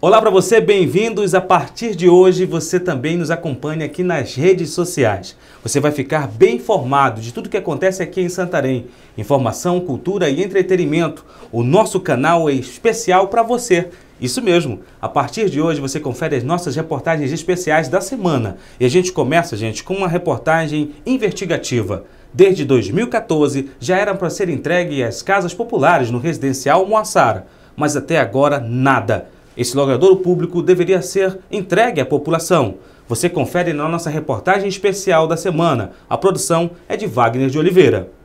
Olá para você, bem-vindos. A partir de hoje, você também nos acompanha aqui nas redes sociais. Você vai ficar bem informado de tudo que acontece aqui em Santarém. Informação, cultura e entretenimento. O nosso canal é especial para você. Isso mesmo. A partir de hoje você confere as nossas reportagens especiais da semana. E a gente começa, gente, com uma reportagem investigativa. Desde 2014 já eram para ser entregue às casas populares no residencial Moassara, mas até agora nada. Esse logradouro público deveria ser entregue à população. Você confere na nossa reportagem especial da semana. A produção é de Wagner de Oliveira.